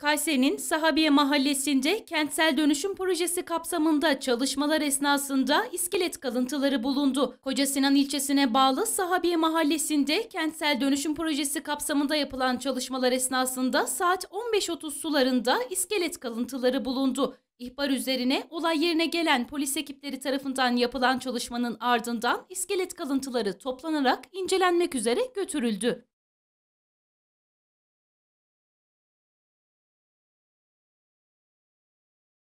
Kayseri'nin Sahabiye Mahallesi'nde kentsel dönüşüm projesi kapsamında çalışmalar esnasında iskelet kalıntıları bulundu. Koca Sinan ilçesine bağlı Sahabiye Mahallesi'nde kentsel dönüşüm projesi kapsamında yapılan çalışmalar esnasında saat 15.30 sularında iskelet kalıntıları bulundu. İhbar üzerine olay yerine gelen polis ekipleri tarafından yapılan çalışmanın ardından iskelet kalıntıları toplanarak incelenmek üzere götürüldü.